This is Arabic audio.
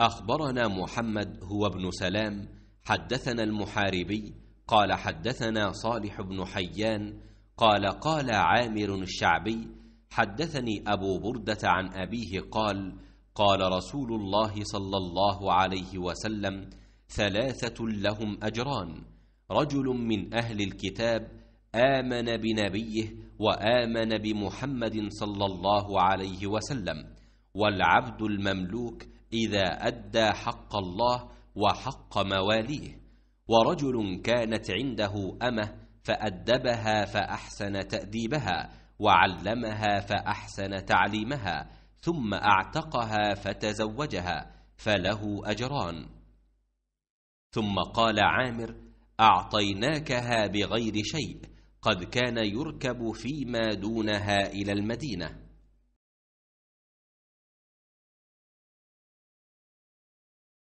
اخبرنا محمد هو ابن سلام حدثنا المحاربي قال حدثنا صالح بن حيان قال قال عامر الشعبي حدثني ابو برده عن ابيه قال قال رسول الله صلى الله عليه وسلم ثلاثه لهم اجران رجل من اهل الكتاب امن بنبيه وامن بمحمد صلى الله عليه وسلم والعبد المملوك إذا أدى حق الله وحق مواليه ورجل كانت عنده أمه فأدبها فأحسن تأديبها وعلمها فأحسن تعليمها ثم أعتقها فتزوجها فله أجران ثم قال عامر أعطيناكها بغير شيء قد كان يركب فيما دونها إلى المدينة